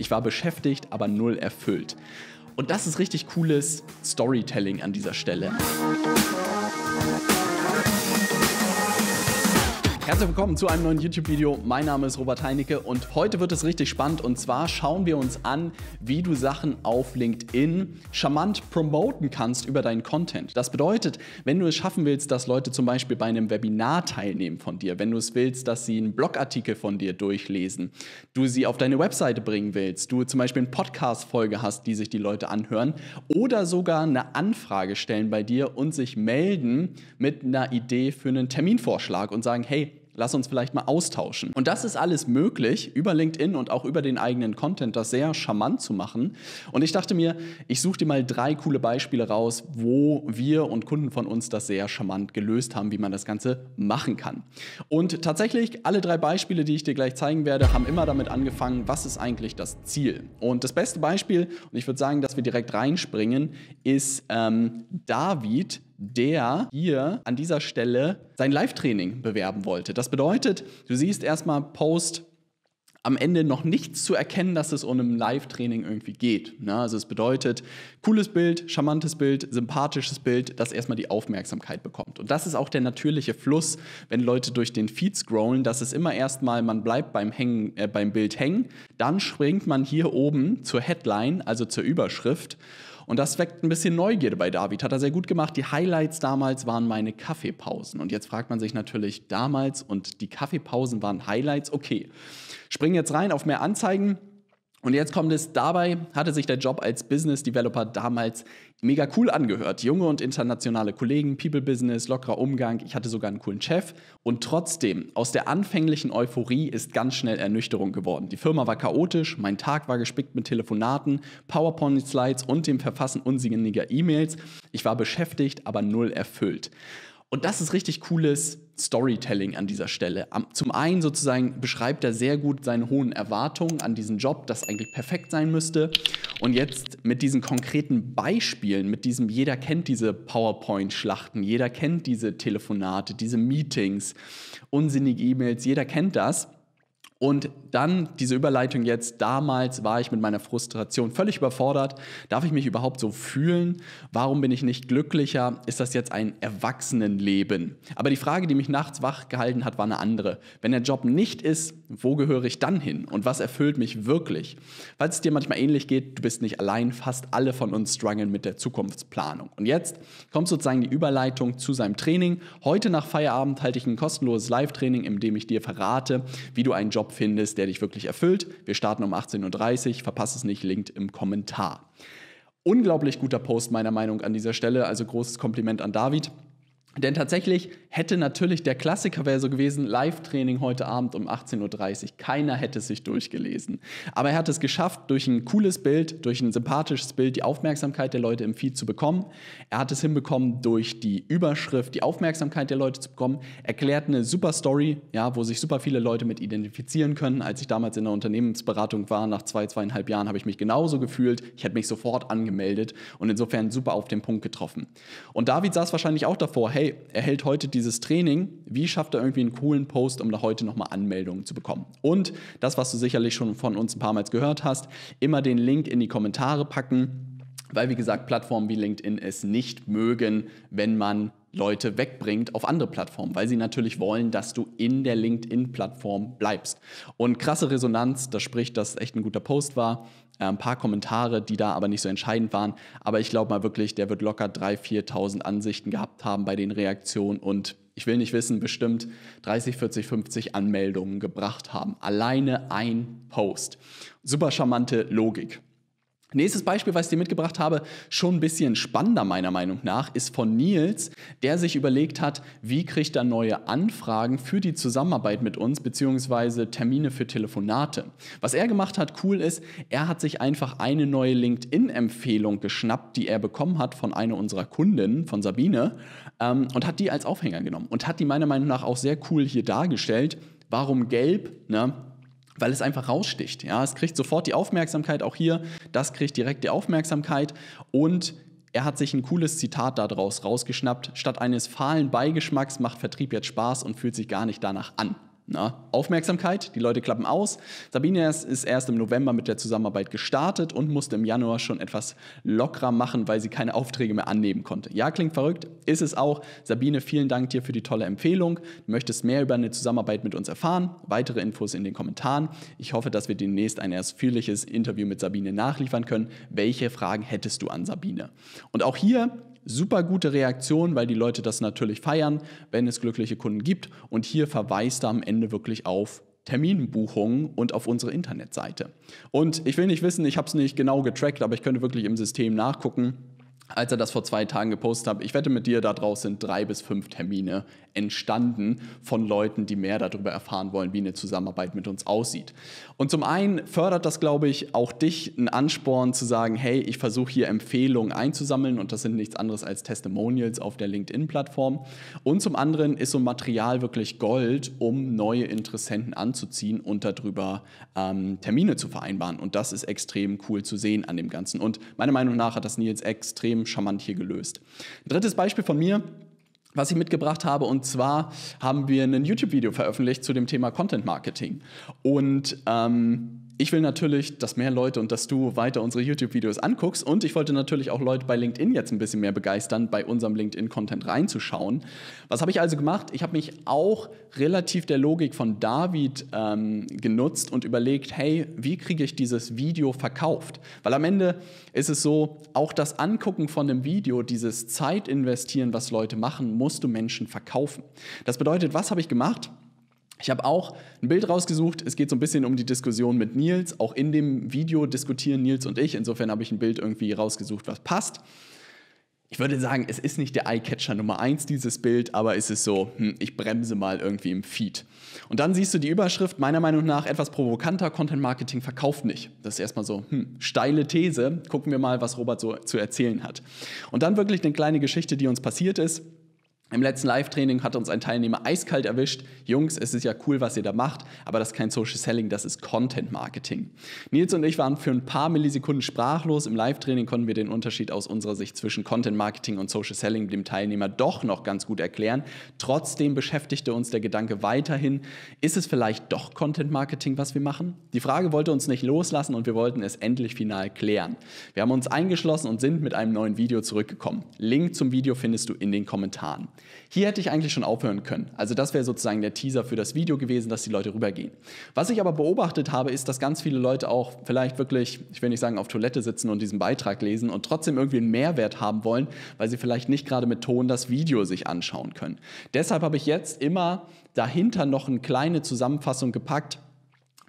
Ich war beschäftigt, aber null erfüllt. Und das ist richtig cooles Storytelling an dieser Stelle. Herzlich willkommen zu einem neuen YouTube-Video. Mein Name ist Robert Heinecke und heute wird es richtig spannend. Und zwar schauen wir uns an, wie du Sachen auf LinkedIn charmant promoten kannst über deinen Content. Das bedeutet, wenn du es schaffen willst, dass Leute zum Beispiel bei einem Webinar teilnehmen von dir, wenn du es willst, dass sie einen Blogartikel von dir durchlesen, du sie auf deine Webseite bringen willst, du zum Beispiel eine Podcast-Folge hast, die sich die Leute anhören oder sogar eine Anfrage stellen bei dir und sich melden mit einer Idee für einen Terminvorschlag und sagen, hey, lass uns vielleicht mal austauschen. Und das ist alles möglich, über LinkedIn und auch über den eigenen Content, das sehr charmant zu machen. Und ich dachte mir, ich suche dir mal drei coole Beispiele raus, wo wir und Kunden von uns das sehr charmant gelöst haben, wie man das Ganze machen kann. Und tatsächlich, alle drei Beispiele, die ich dir gleich zeigen werde, haben immer damit angefangen, was ist eigentlich das Ziel? Und das beste Beispiel, und ich würde sagen, dass wir direkt reinspringen, ist ähm, David, der hier an dieser Stelle sein Live-Training bewerben wollte. Das bedeutet, du siehst erstmal Post am Ende noch nichts zu erkennen, dass es um ein Live-Training irgendwie geht. Ne? Also es bedeutet, cooles Bild, charmantes Bild, sympathisches Bild, das erstmal die Aufmerksamkeit bekommt. Und das ist auch der natürliche Fluss, wenn Leute durch den Feed scrollen, dass es immer erstmal, man bleibt beim, hängen, äh, beim Bild hängen, dann springt man hier oben zur Headline, also zur Überschrift und das weckt ein bisschen Neugierde bei David. Hat er sehr gut gemacht. Die Highlights damals waren meine Kaffeepausen. Und jetzt fragt man sich natürlich, damals und die Kaffeepausen waren Highlights. Okay, springen jetzt rein auf mehr Anzeigen. Und jetzt kommt es dabei, hatte sich der Job als Business Developer damals mega cool angehört. Junge und internationale Kollegen, People Business, lockerer Umgang, ich hatte sogar einen coolen Chef. Und trotzdem, aus der anfänglichen Euphorie ist ganz schnell Ernüchterung geworden. Die Firma war chaotisch, mein Tag war gespickt mit Telefonaten, PowerPoint-Slides und dem Verfassen unsinniger E-Mails. Ich war beschäftigt, aber null erfüllt. Und das ist richtig cooles Storytelling an dieser Stelle. Zum einen sozusagen beschreibt er sehr gut seine hohen Erwartungen an diesen Job, das eigentlich perfekt sein müsste. Und jetzt mit diesen konkreten Beispielen, mit diesem, jeder kennt diese PowerPoint-Schlachten, jeder kennt diese Telefonate, diese Meetings, unsinnige E-Mails, jeder kennt das. Und dann diese Überleitung jetzt, damals war ich mit meiner Frustration völlig überfordert. Darf ich mich überhaupt so fühlen? Warum bin ich nicht glücklicher? Ist das jetzt ein Erwachsenenleben? Aber die Frage, die mich nachts wach gehalten hat, war eine andere. Wenn der Job nicht ist, wo gehöre ich dann hin? Und was erfüllt mich wirklich? Falls es dir manchmal ähnlich geht, du bist nicht allein, fast alle von uns strugglen mit der Zukunftsplanung. Und jetzt kommt sozusagen die Überleitung zu seinem Training. Heute nach Feierabend halte ich ein kostenloses Live-Training, in dem ich dir verrate, wie du einen Job findest, der dich wirklich erfüllt. Wir starten um 18.30 Uhr, verpasse es nicht, Link im Kommentar. Unglaublich guter Post meiner Meinung nach, an dieser Stelle, also großes Kompliment an David. Denn tatsächlich hätte natürlich der Klassiker wäre so gewesen, Live-Training heute Abend um 18.30 Uhr. Keiner hätte es sich durchgelesen. Aber er hat es geschafft, durch ein cooles Bild, durch ein sympathisches Bild die Aufmerksamkeit der Leute im Feed zu bekommen. Er hat es hinbekommen, durch die Überschrift die Aufmerksamkeit der Leute zu bekommen. Erklärt eine super Story, ja, wo sich super viele Leute mit identifizieren können. Als ich damals in der Unternehmensberatung war, nach zwei, zweieinhalb Jahren, habe ich mich genauso gefühlt. Ich hätte mich sofort angemeldet und insofern super auf den Punkt getroffen. Und David saß wahrscheinlich auch davor, hey, hey, er hält heute dieses Training, wie schafft er irgendwie einen coolen Post, um da heute nochmal Anmeldungen zu bekommen? Und das, was du sicherlich schon von uns ein paar Mal gehört hast, immer den Link in die Kommentare packen, weil wie gesagt, Plattformen wie LinkedIn es nicht mögen, wenn man Leute wegbringt auf andere Plattformen, weil sie natürlich wollen, dass du in der LinkedIn-Plattform bleibst. Und krasse Resonanz, das spricht, dass es echt ein guter Post war. Äh, ein paar Kommentare, die da aber nicht so entscheidend waren. Aber ich glaube mal wirklich, der wird locker 3.000, 4.000 Ansichten gehabt haben bei den Reaktionen und ich will nicht wissen, bestimmt 30, 40, 50 Anmeldungen gebracht haben. Alleine ein Post. Super charmante Logik. Nächstes Beispiel, was ich dir mitgebracht habe, schon ein bisschen spannender meiner Meinung nach, ist von Nils, der sich überlegt hat, wie kriegt er neue Anfragen für die Zusammenarbeit mit uns beziehungsweise Termine für Telefonate. Was er gemacht hat, cool ist, er hat sich einfach eine neue LinkedIn-Empfehlung geschnappt, die er bekommen hat von einer unserer Kundinnen, von Sabine, ähm, und hat die als Aufhänger genommen und hat die meiner Meinung nach auch sehr cool hier dargestellt. Warum gelb? Ne? weil es einfach raussticht. Ja, es kriegt sofort die Aufmerksamkeit, auch hier, das kriegt direkt die Aufmerksamkeit und er hat sich ein cooles Zitat daraus rausgeschnappt. Statt eines fahlen Beigeschmacks macht Vertrieb jetzt Spaß und fühlt sich gar nicht danach an na, Aufmerksamkeit, die Leute klappen aus. Sabine ist erst im November mit der Zusammenarbeit gestartet und musste im Januar schon etwas lockerer machen, weil sie keine Aufträge mehr annehmen konnte. Ja, klingt verrückt, ist es auch. Sabine, vielen Dank dir für die tolle Empfehlung. Du möchtest mehr über eine Zusammenarbeit mit uns erfahren? Weitere Infos in den Kommentaren. Ich hoffe, dass wir demnächst ein ausführliches Interview mit Sabine nachliefern können. Welche Fragen hättest du an Sabine? Und auch hier super gute Reaktion, weil die Leute das natürlich feiern, wenn es glückliche Kunden gibt. Und hier verweist er am Ende wirklich auf Terminbuchungen und auf unsere Internetseite. Und ich will nicht wissen, ich habe es nicht genau getrackt, aber ich könnte wirklich im System nachgucken als er das vor zwei Tagen gepostet hat. Ich wette mit dir, daraus sind drei bis fünf Termine entstanden von Leuten, die mehr darüber erfahren wollen, wie eine Zusammenarbeit mit uns aussieht. Und zum einen fördert das, glaube ich, auch dich einen Ansporn zu sagen, hey, ich versuche hier Empfehlungen einzusammeln und das sind nichts anderes als Testimonials auf der LinkedIn-Plattform. Und zum anderen ist so ein Material wirklich Gold, um neue Interessenten anzuziehen und darüber ähm, Termine zu vereinbaren. Und das ist extrem cool zu sehen an dem Ganzen. Und meiner Meinung nach hat das Nils extrem extrem charmant hier gelöst. Ein drittes Beispiel von mir, was ich mitgebracht habe. Und zwar haben wir ein YouTube-Video veröffentlicht zu dem Thema Content Marketing. Und ähm, ich will natürlich, dass mehr Leute und dass du weiter unsere YouTube-Videos anguckst. Und ich wollte natürlich auch Leute bei LinkedIn jetzt ein bisschen mehr begeistern, bei unserem LinkedIn-Content reinzuschauen. Was habe ich also gemacht? Ich habe mich auch relativ der Logik von David ähm, genutzt und überlegt, hey, wie kriege ich dieses Video verkauft? Weil am Ende ist es so, auch das Angucken von einem Video, dieses Zeitinvestieren, was Leute machen, musst du Menschen verkaufen. Das bedeutet, was habe ich gemacht? Ich habe auch ein Bild rausgesucht. Es geht so ein bisschen um die Diskussion mit Nils. Auch in dem Video diskutieren Nils und ich. Insofern habe ich ein Bild irgendwie rausgesucht, was passt. Ich würde sagen, es ist nicht der Eyecatcher Nummer 1, dieses Bild, aber es ist so, hm, ich bremse mal irgendwie im Feed. Und dann siehst du die Überschrift, meiner Meinung nach etwas provokanter, Content Marketing verkauft nicht. Das ist erstmal so, hm, steile These. Gucken wir mal, was Robert so zu erzählen hat. Und dann wirklich eine kleine Geschichte, die uns passiert ist. Im letzten Live-Training hat uns ein Teilnehmer eiskalt erwischt. Jungs, es ist ja cool, was ihr da macht, aber das ist kein Social Selling, das ist Content Marketing. Nils und ich waren für ein paar Millisekunden sprachlos. Im Live-Training konnten wir den Unterschied aus unserer Sicht zwischen Content Marketing und Social Selling dem Teilnehmer doch noch ganz gut erklären. Trotzdem beschäftigte uns der Gedanke weiterhin, ist es vielleicht doch Content Marketing, was wir machen? Die Frage wollte uns nicht loslassen und wir wollten es endlich final klären. Wir haben uns eingeschlossen und sind mit einem neuen Video zurückgekommen. Link zum Video findest du in den Kommentaren. Hier hätte ich eigentlich schon aufhören können. Also das wäre sozusagen der Teaser für das Video gewesen, dass die Leute rübergehen. Was ich aber beobachtet habe, ist, dass ganz viele Leute auch vielleicht wirklich, ich will nicht sagen, auf Toilette sitzen und diesen Beitrag lesen und trotzdem irgendwie einen Mehrwert haben wollen, weil sie vielleicht nicht gerade mit Ton das Video sich anschauen können. Deshalb habe ich jetzt immer dahinter noch eine kleine Zusammenfassung gepackt,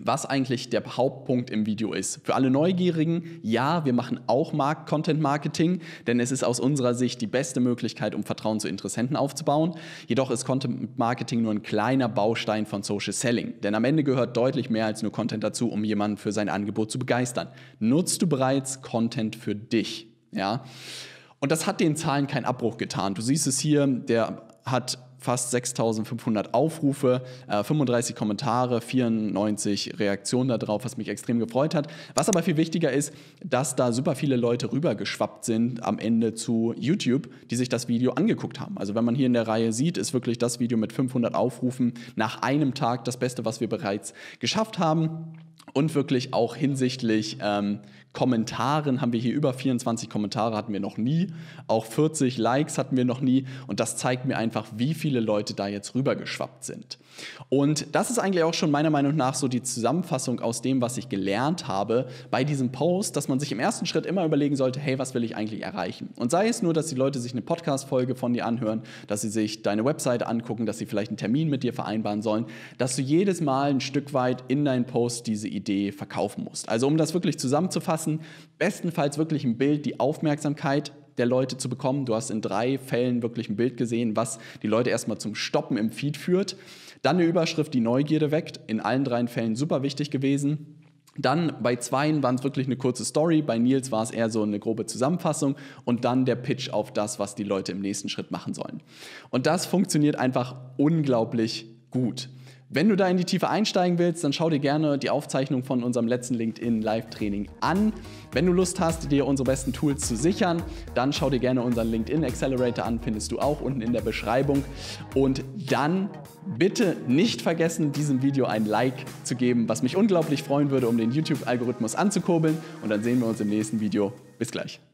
was eigentlich der Hauptpunkt im Video ist. Für alle Neugierigen, ja, wir machen auch Content Marketing, denn es ist aus unserer Sicht die beste Möglichkeit, um Vertrauen zu Interessenten aufzubauen. Jedoch ist Content Marketing nur ein kleiner Baustein von Social Selling, denn am Ende gehört deutlich mehr als nur Content dazu, um jemanden für sein Angebot zu begeistern. Nutzt du bereits Content für dich, ja? Und das hat den Zahlen keinen Abbruch getan. Du siehst es hier, der hat fast 6500 Aufrufe, äh, 35 Kommentare, 94 Reaktionen darauf, was mich extrem gefreut hat. Was aber viel wichtiger ist, dass da super viele Leute rübergeschwappt sind am Ende zu YouTube, die sich das Video angeguckt haben. Also wenn man hier in der Reihe sieht, ist wirklich das Video mit 500 Aufrufen nach einem Tag das Beste, was wir bereits geschafft haben und wirklich auch hinsichtlich ähm, Kommentaren haben wir hier über 24 Kommentare hatten wir noch nie, auch 40 Likes hatten wir noch nie und das zeigt mir einfach, wie viele Leute da jetzt rübergeschwappt sind. Und das ist eigentlich auch schon meiner Meinung nach so die Zusammenfassung aus dem, was ich gelernt habe bei diesem Post, dass man sich im ersten Schritt immer überlegen sollte, hey, was will ich eigentlich erreichen? Und sei es nur, dass die Leute sich eine Podcast Folge von dir anhören, dass sie sich deine Webseite angucken, dass sie vielleicht einen Termin mit dir vereinbaren sollen, dass du jedes Mal ein Stück weit in deinen Post diese Idee verkaufen musst. Also um das wirklich zusammenzufassen, anzupassen, bestenfalls wirklich ein Bild die Aufmerksamkeit der Leute zu bekommen. Du hast in drei Fällen wirklich ein Bild gesehen, was die Leute erstmal zum Stoppen im Feed führt. Dann eine Überschrift, die Neugierde weckt. In allen drei Fällen super wichtig gewesen. Dann bei zweien waren es wirklich eine kurze Story, bei Nils war es eher so eine grobe Zusammenfassung und dann der Pitch auf das, was die Leute im nächsten Schritt machen sollen. Und das funktioniert einfach unglaublich gut. Wenn du da in die Tiefe einsteigen willst, dann schau dir gerne die Aufzeichnung von unserem letzten LinkedIn Live-Training an. Wenn du Lust hast, dir unsere besten Tools zu sichern, dann schau dir gerne unseren LinkedIn Accelerator an, findest du auch unten in der Beschreibung. Und dann bitte nicht vergessen, diesem Video ein Like zu geben, was mich unglaublich freuen würde, um den YouTube-Algorithmus anzukurbeln. Und dann sehen wir uns im nächsten Video. Bis gleich.